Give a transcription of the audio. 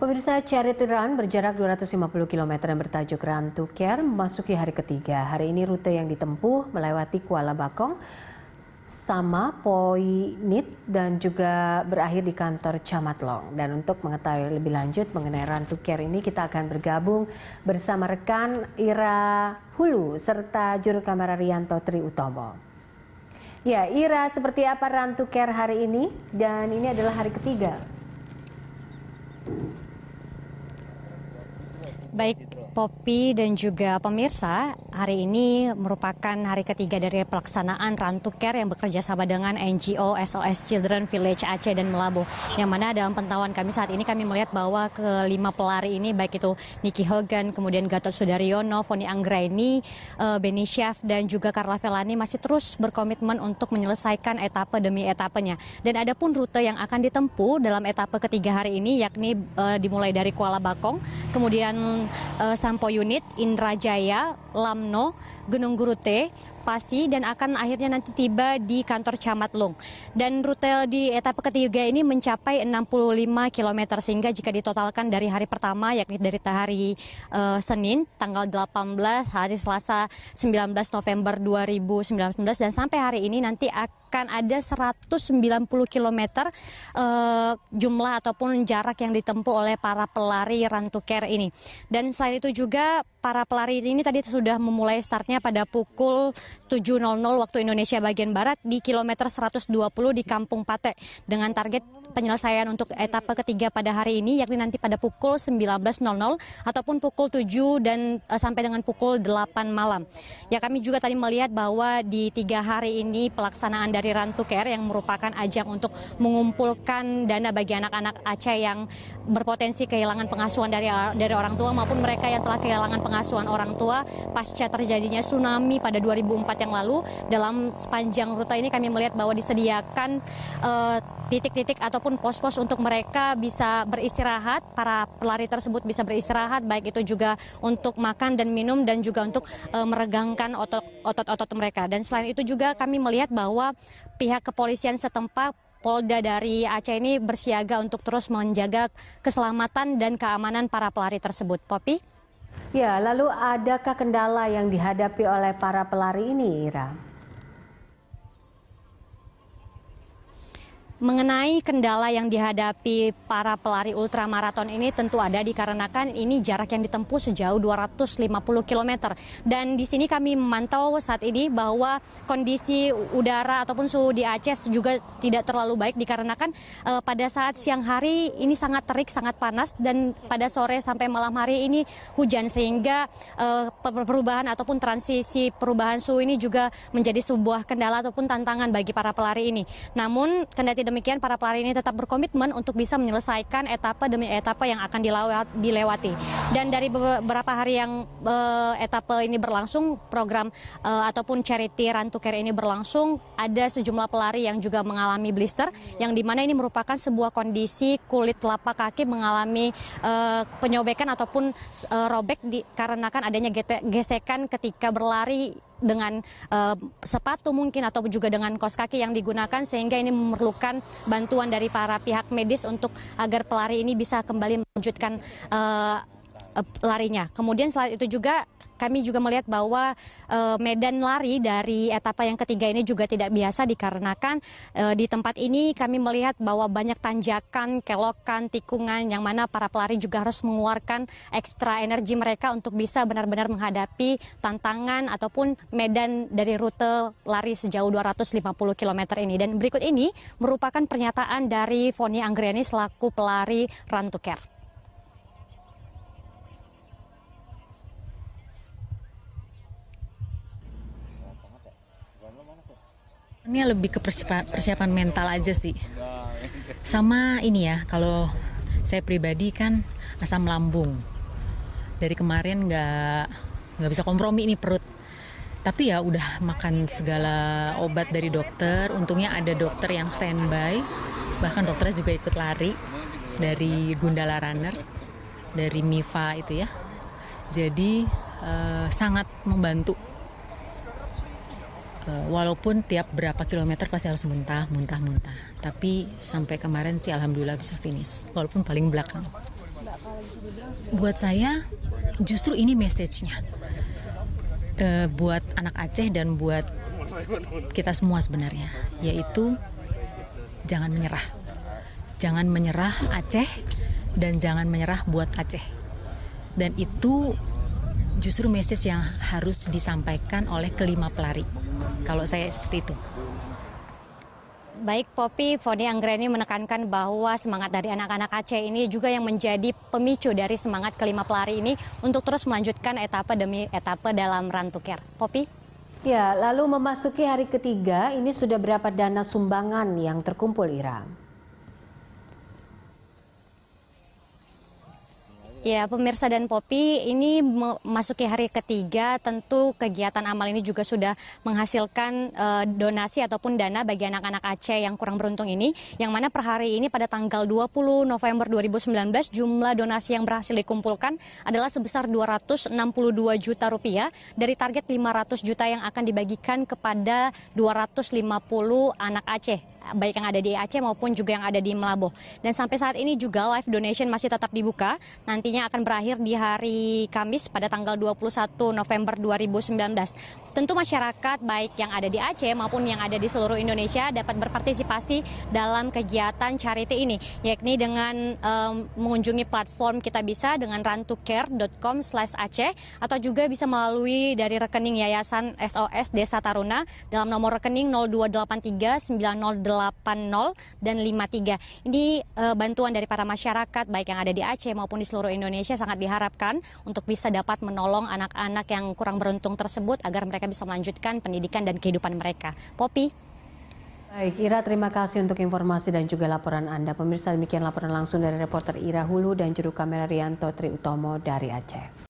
Pemirsa Charity Run berjarak 250 km yang bertajuk Run to Care memasuki hari ketiga. Hari ini rute yang ditempuh melewati Kuala Bakong, sama Poinit dan juga berakhir di kantor Camat Long. Dan untuk mengetahui lebih lanjut mengenai Run to Care ini kita akan bergabung bersama rekan Ira Hulu serta juru kamera Rianto Tri Utomo. Ya, Ira, seperti apa Run to hari ini? Dan ini adalah hari ketiga. Baik, Popi dan juga pemirsa, hari ini merupakan hari ketiga dari pelaksanaan Rantu Care yang bekerja sama dengan NGO SOS Children Village Aceh dan Melabu. Yang mana dalam pantauan kami saat ini kami melihat bahwa kelima pelari ini baik itu Niki Hogan, kemudian Gatot Sudaryono, Foni Anggraini, eh, Benny Schiaf dan juga Carla Velani masih terus berkomitmen untuk menyelesaikan etape demi etapenya. Dan ada pun rute yang akan ditempuh dalam etape ketiga hari ini yakni eh, dimulai dari Kuala Bakong, kemudian eh, Sampo Unit, Indrajaya, Lamno, Gunung Gurute, antisipasi dan akan akhirnya nanti tiba di kantor Camat Lung. Dan rute di etapa ketiga ini mencapai 65 km sehingga jika ditotalkan dari hari pertama yakni dari hari uh, Senin tanggal 18 hari Selasa 19 November 2019 dan sampai hari ini nanti akan ada 190 km uh, jumlah ataupun jarak yang ditempuh oleh para pelari Rantuker ini. Dan selain itu juga para pelari ini tadi sudah memulai startnya pada pukul 7.00 waktu Indonesia bagian Barat di kilometer 120 di Kampung Pate dengan target penyelesaian untuk etapa ketiga pada hari ini yakni nanti pada pukul 19.00 ataupun pukul 7 dan e, sampai dengan pukul 8 malam. Ya kami juga tadi melihat bahwa di tiga hari ini pelaksanaan dari Rantu Care yang merupakan ajang untuk mengumpulkan dana bagi anak-anak Aceh yang berpotensi kehilangan pengasuhan dari eh, dari orang tua maupun mereka yang telah kehilangan pengasuhan orang tua pasca terjadinya tsunami pada 2004 yang lalu. Dalam sepanjang rute ini kami melihat bahwa disediakan eh, titik-titik uh, ataupun pos-pos untuk mereka bisa beristirahat, para pelari tersebut bisa beristirahat, baik itu juga untuk makan dan minum dan juga untuk uh, meregangkan otot-otot mereka. Dan selain itu juga kami melihat bahwa pihak kepolisian setempat Polda dari Aceh ini bersiaga untuk terus menjaga keselamatan dan keamanan para pelari tersebut. Popi? Ya, lalu adakah kendala yang dihadapi oleh para pelari ini, Ira? Mengenai kendala yang dihadapi para pelari ultramaraton ini tentu ada dikarenakan ini jarak yang ditempuh sejauh 250 km. Dan di sini kami memantau saat ini bahwa kondisi udara ataupun suhu di Aceh juga tidak terlalu baik dikarenakan e, pada saat siang hari ini sangat terik, sangat panas dan pada sore sampai malam hari ini hujan sehingga e, perubahan ataupun transisi perubahan suhu ini juga menjadi sebuah kendala ataupun tantangan bagi para pelari ini. Namun kendati demikian para pelari ini tetap berkomitmen untuk bisa menyelesaikan etapa demi etapa yang akan dilewati. Dan dari beberapa hari yang uh, eh, etapa ini berlangsung, program uh, ataupun charity Run to Care ini berlangsung, ada sejumlah pelari yang juga mengalami blister, yang dimana ini merupakan sebuah kondisi kulit telapak kaki mengalami uh, penyobekan ataupun uh, robek dikarenakan adanya gesekan ketika berlari dengan uh, sepatu mungkin atau juga dengan kos kaki yang digunakan sehingga ini memerlukan bantuan dari para pihak medis untuk agar pelari ini bisa kembali melanjutkan uh, uh, larinya. Kemudian selain itu juga kami juga melihat bahwa uh, medan lari dari etapa yang ketiga ini juga tidak biasa dikarenakan uh, di tempat ini kami melihat bahwa banyak tanjakan, kelokan, tikungan yang mana para pelari juga harus mengeluarkan ekstra energi mereka untuk bisa benar-benar menghadapi tantangan ataupun medan dari rute lari sejauh 250 km ini. Dan berikut ini merupakan pernyataan dari Foni Anggreni selaku pelari Rantuker. Ini lebih ke persiapan, persiapan mental aja sih. Sama ini ya, kalau saya pribadi kan asam lambung. Dari kemarin nggak nggak bisa kompromi ini perut. Tapi ya udah makan segala obat dari dokter. Untungnya ada dokter yang standby. Bahkan dokternya juga ikut lari dari Gundala Runners, dari Miva itu ya. Jadi eh, sangat membantu Eh, walaupun tiap berapa kilometer pasti harus muntah, muntah, muntah. Tapi sampai kemarin sih alhamdulillah bisa finish, walaupun paling belakang. Buat saya justru ini message-nya. E, buat anak Aceh dan buat kita semua sebenarnya, yaitu jangan menyerah. Jangan menyerah Aceh dan jangan menyerah buat Aceh. Dan itu justru message yang harus disampaikan oleh kelima pelari kalau saya seperti itu. Baik Poppy, Foni Anggreni menekankan bahwa semangat dari anak-anak Aceh ini juga yang menjadi pemicu dari semangat kelima pelari ini untuk terus melanjutkan etape demi etape dalam Run to Care. Ya, lalu memasuki hari ketiga, ini sudah berapa dana sumbangan yang terkumpul Ira? Ya, pemirsa dan Popi, ini memasuki hari ketiga, tentu kegiatan amal ini juga sudah menghasilkan e, donasi ataupun dana bagi anak-anak Aceh yang kurang beruntung ini, yang mana per hari ini pada tanggal 20 November 2019 jumlah donasi yang berhasil dikumpulkan adalah sebesar 262 juta rupiah dari target 500 juta yang akan dibagikan kepada 250 anak Aceh baik yang ada di Aceh maupun juga yang ada di Melaboh. Dan sampai saat ini juga live donation masih tetap dibuka. Nantinya akan berakhir di hari Kamis pada tanggal 21 November 2019 tentu masyarakat baik yang ada di Aceh maupun yang ada di seluruh Indonesia dapat berpartisipasi dalam kegiatan charity ini yakni dengan um, mengunjungi platform kita bisa dengan rantucare.com slash Aceh atau juga bisa melalui dari rekening Yayasan SOS Desa Taruna dalam nomor rekening 0283 9080 dan 53. Ini uh, bantuan dari para masyarakat baik yang ada di Aceh maupun di seluruh Indonesia sangat diharapkan untuk bisa dapat menolong anak-anak yang kurang beruntung tersebut agar mereka mereka bisa melanjutkan pendidikan dan kehidupan mereka. Popi. Baik, Ira terima kasih untuk informasi dan juga laporan Anda. Pemirsa demikian laporan langsung dari reporter Ira Hulu dan juru kamera Rianto Tri Utomo dari Aceh.